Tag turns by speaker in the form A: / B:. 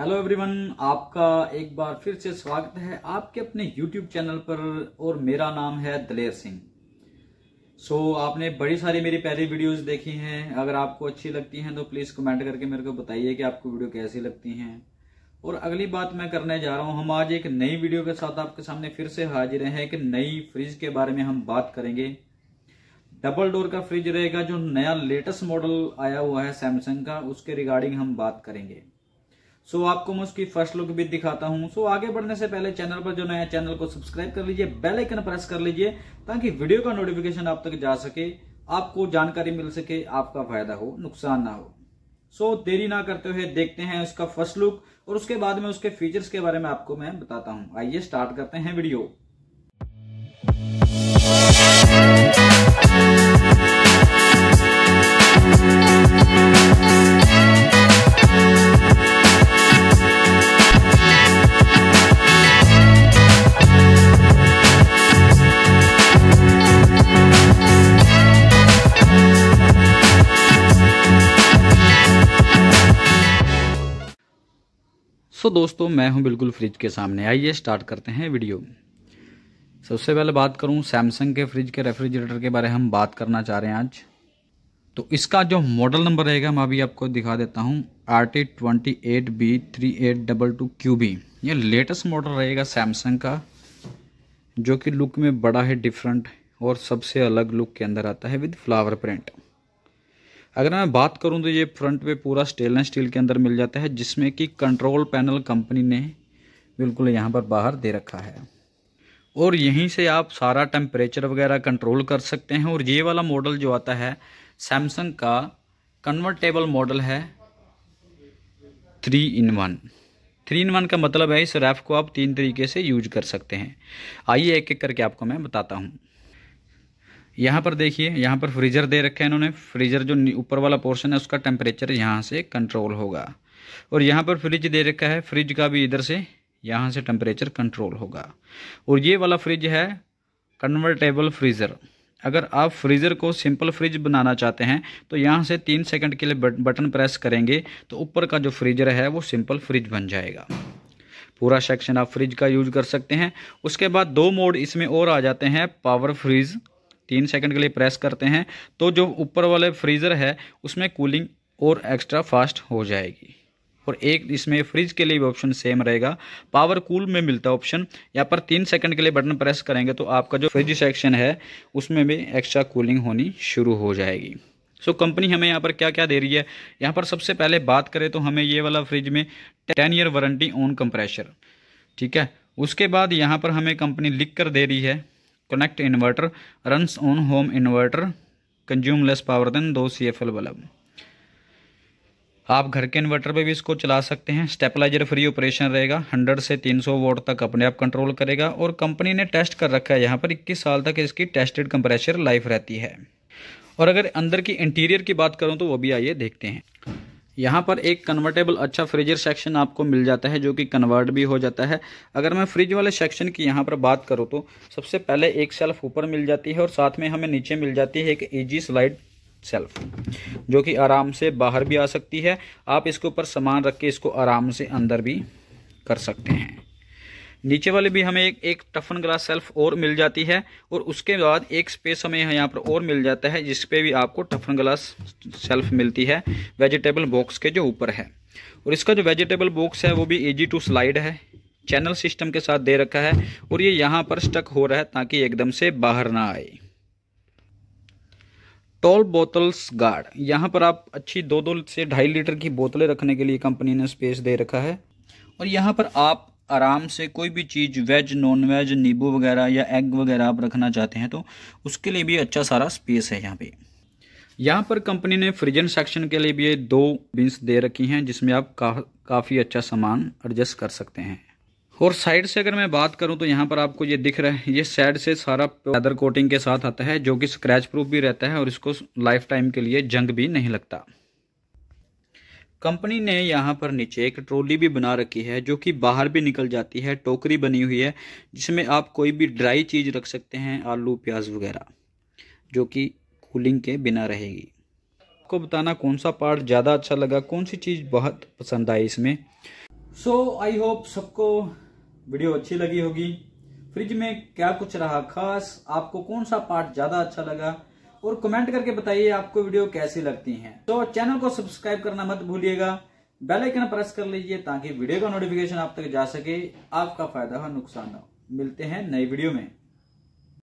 A: hello everyone आपका एक बार फिर से स्वागत है आपके अपने यूट्यूब चैनल पर और मेरा नाम है दलेर सिंह सो so, आपने बड़ी सारी मेरी पहली वीडियोस देखी हैं अगर आपको अच्छी लगती हैं तो प्लीज़ कमेंट करके मेरे को बताइए कि आपको वीडियो कैसी लगती हैं और अगली बात मैं करने जा रहा हूं हम आज एक नई वीडियो के साथ आपके सामने फिर से हाजिर हैं एक नई फ्रिज के बारे में हम बात करेंगे डबल डोर का फ्रिज रहेगा जो नया लेटेस्ट मॉडल आया हुआ है सैमसंग का उसके रिगार्डिंग हम बात करेंगे सो आपको मैं उसकी फर्स्ट लुक भी दिखाता हूँ सो आगे बढ़ने से पहले चैनल पर जो नया चैनल को सब्सक्राइब कर लीजिए बेल आइकन प्रेस कर लीजिए ताकि वीडियो का नोटिफिकेशन आप तक जा सके आपको जानकारी मिल सके आपका फायदा हो नुकसान ना हो सो so, देरी ना करते हुए देखते हैं उसका फर्स्ट लुक और उसके बाद में उसके फीचर्स के बारे में आपको मैं बताता हूँ आइए स्टार्ट करते हैं वीडियो सो दोस्तों मैं हूं बिल्कुल फ्रिज के सामने आइए स्टार्ट करते हैं वीडियो सबसे पहले बात करूं सैमसंग के फ्रिज के रेफ्रिजरेटर के बारे में हम बात करना चाह रहे हैं आज तो इसका जो मॉडल नंबर रहेगा मैं अभी आपको दिखा देता हूँ R T twenty eight B three eight double two Q B ये लेटेस्ट मॉडल रहेगा सैमसंग का जो कि लुक में बड़ा है डिफरेंट और सबसे अलग लुक के अंदर आता है विद फ्लावर प्रिंट अगर मैं बात करूं तो ये फ्रंट पे पूरा स्टेनलेस स्टील के अंदर मिल जाता है जिसमें कि कंट्रोल पैनल कंपनी ने बिल्कुल यहाँ पर बाहर दे रखा है और यहीं से आप सारा टेम्परेचर वगैरह कंट्रोल कर सकते हैं और ये वाला मॉडल जो आता है सैमसंग का कन्वर्टेबल मॉडल है three in one three in one का मतलब है इस रैफ को आप तीन तरीके से यूज कर सकते हैं आइए एक एक करके आपको मैं बताता हूँ यहाँ पर देखिए यहाँ पर फ्रीजर दे रखे हैं इन्होंने फ्रीजर जो ऊपर वाला पोर्शन है उसका टेम्परेचर यहाँ से कंट्रोल होगा और यहाँ पर फ्रिज दे रखा है फ्रिज का भी इधर से यहाँ से टेम्परेचर कंट्रोल होगा और ये वाला फ्रिज है कन्वर्टेबल फ्रीज़र अगर आप फ्रीज़र को सिंपल फ्रिज बनाना चाहते हैं तो यहाँ से तीन सेकंड के लिए बटन प्रेस करेंगे तो ऊपर का जो फ्रीजर है वो सिंपल फ्रिज बन जाएगा पूरा सेक्शन आप फ्रिज का यूज कर सकते हैं उसके बाद दो मोड इसमें और आ जाते हैं पावर फ्रीज तीन सेकंड के लिए प्रेस करते हैं तो जो ऊपर वाले फ्रीज़र है उसमें कूलिंग और एक्स्ट्रा फास्ट हो जाएगी और एक इसमें फ्रिज के लिए भी ऑप्शन सेम रहेगा पावर कूल में मिलता ऑप्शन यहाँ पर तीन सेकंड के लिए बटन प्रेस करेंगे तो आपका जो फ्रिज सेक्शन है उसमें भी एक्स्ट्रा कूलिंग होनी शुरू हो जाएगी सो so, कंपनी हमें यहाँ पर क्या क्या दे रही है यहाँ पर सबसे पहले बात करें तो हमें ये वाला फ्रिज में ten year warranty on compressor ठीक है उसके बाद यहाँ पर हमें कंपनी लिख कर दे रही है runs on home inverter consume less power then दो सी एफ एल बल्ब आप घर के इन्वर्टर पे भी इसको चला सकते हैं स्टेपलाइजर फ्री ऑपरेशन रहेगा 100 से 300 वोट तक अपने आप कंट्रोल करेगा और कंपनी ने टेस्ट कर रखा है यहाँ पर 21 साल तक इसकी टेस्टेड कंप्रेशर लाइफ रहती है और अगर अंदर की इंटीरियर की बात करूँ तो वो भी आइए देखते हैं यहाँ पर एक कन्वर्टेबल अच्छा फ्रीजर सेक्शन आपको मिल जाता है जो कि कन्वर्ट भी हो जाता है अगर मैं फ्रिज वाले सेक्शन की यहाँ पर बात करूँ तो सबसे पहले एक सेल्फ ऊपर मिल जाती है और साथ में हमें नीचे मिल जाती है एक ईजी स्लाइड सेल्फ जो कि आराम से बाहर भी आ सकती है आप इसके ऊपर सामान रख के इसको आराम से अंदर भी कर सकते हैं नीचे वाले भी हमें एक एक टफन ग्लास सेल्फ और मिल जाती है और उसके बाद एक स्पेस हमें यहाँ पर और मिल जाता है जिस पे भी आपको टफन ग्लास सेल्फ मिलती है वेजिटेबल बॉक्स के जो ऊपर है और इसका जो वेजिटेबल बॉक्स है वो भी ईजी टू स्लाइड है चैनल सिस्टम के साथ दे रखा है और ये यहाँ पर स्टक हो रहा है ताकि एकदम से बाहर ना आए टॉल बोतल्स गार्ड यहाँ पर आप अच्छी दो दो से ढाई लीटर की बोतलें रखने के लिए कंपनी ने स्पेस दे रखा है और यहाँ पर आप आराम से कोई भी चीज़ वेज नॉन वेज नींबू वगैरह या एग वगैरह आप रखना चाहते हैं तो उसके लिए भी अच्छा सारा स्पेस है यहाँ पे यहाँ पर कंपनी ने फ्रिजन सेक्शन के लिए भी दो बिन्स दे रखी हैं जिसमें आप का, काफ़ी अच्छा सामान एडजस्ट कर सकते हैं और साइड से अगर मैं बात करूं तो यहाँ पर आपको ये दिख रहा है ये साइड से सारा लेदर कोटिंग के साथ आता है जो कि स्क्रैच प्रूफ भी रहता है और इसको लाइफ टाइम के लिए जंग भी नहीं लगता कंपनी ने यहाँ पर नीचे एक ट्रॉली भी बना रखी है जो कि बाहर भी निकल जाती है टोकरी बनी हुई है जिसमें आप कोई भी ड्राई चीज़ रख सकते हैं आलू प्याज वगैरह जो कि कूलिंग के बिना रहेगी आपको बताना कौन सा पार्ट ज़्यादा अच्छा लगा कौन सी चीज़ बहुत पसंद आई इसमें सो आई होप सबको वीडियो अच्छी लगी होगी फ्रिज में क्या कुछ रहा खास आपको कौन सा पार्ट ज़्यादा अच्छा लगा और कमेंट करके बताइए आपको वीडियो कैसी लगती है तो चैनल को सब्सक्राइब करना मत भूलिएगा बेल आइकन प्रेस कर लीजिए ताकि वीडियो का नोटिफिकेशन आप तक जा सके आपका फायदा हो नुकसान हो मिलते हैं नई वीडियो में